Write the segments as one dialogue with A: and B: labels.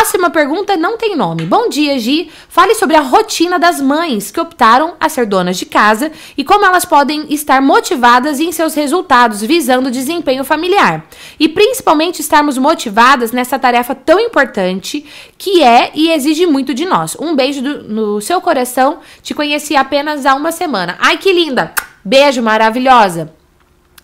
A: Próxima pergunta não tem nome. Bom dia, Gi. Fale sobre a rotina das mães que optaram a ser donas de casa e como elas podem estar motivadas em seus resultados visando o desempenho familiar. E principalmente estarmos motivadas nessa tarefa tão importante que é e exige muito de nós. Um beijo do, no seu coração. Te conheci apenas há uma semana. Ai, que linda! Beijo maravilhosa.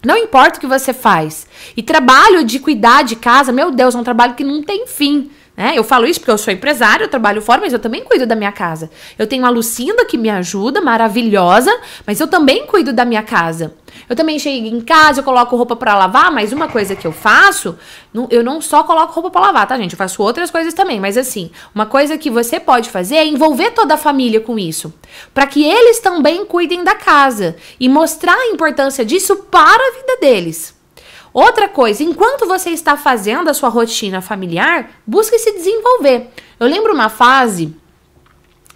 A: Não importa o que você faz. E trabalho de cuidar de casa, meu Deus, é um trabalho que não tem fim. É, eu falo isso porque eu sou empresário, eu trabalho fora, mas eu também cuido da minha casa. Eu tenho a Lucinda que me ajuda, maravilhosa, mas eu também cuido da minha casa. Eu também chego em casa, eu coloco roupa para lavar, mas uma coisa que eu faço, eu não só coloco roupa para lavar, tá, gente? Eu faço outras coisas também, mas assim, uma coisa que você pode fazer é envolver toda a família com isso, para que eles também cuidem da casa e mostrar a importância disso para a vida deles. Outra coisa, enquanto você está fazendo a sua rotina familiar, busque se desenvolver. Eu lembro uma fase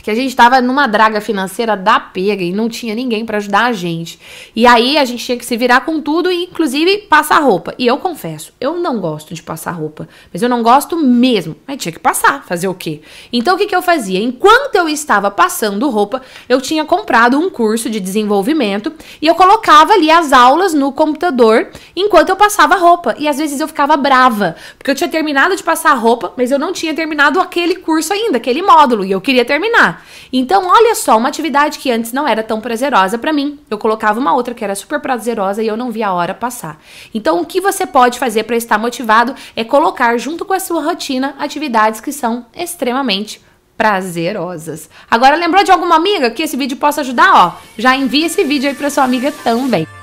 A: que a gente estava numa draga financeira da pega e não tinha ninguém para ajudar a gente. E aí a gente tinha que se virar com tudo e inclusive passar roupa. E eu confesso, eu não gosto de passar roupa, mas eu não gosto mesmo. Mas tinha que passar, fazer o quê? Então o que, que eu fazia? Enquanto eu estava passando roupa, eu tinha comprado um curso de desenvolvimento e eu colocava ali as aulas no computador enquanto eu passava roupa. E às vezes eu ficava brava, porque eu tinha terminado de passar roupa, mas eu não tinha terminado aquele curso ainda, aquele módulo, e eu queria terminar. Então, olha só, uma atividade que antes não era tão prazerosa para mim, eu colocava uma outra que era super prazerosa e eu não via a hora passar. Então, o que você pode fazer para estar motivado é colocar junto com a sua rotina atividades que são extremamente prazerosas. Agora lembrou de alguma amiga que esse vídeo possa ajudar, ó? Já envia esse vídeo aí para sua amiga também.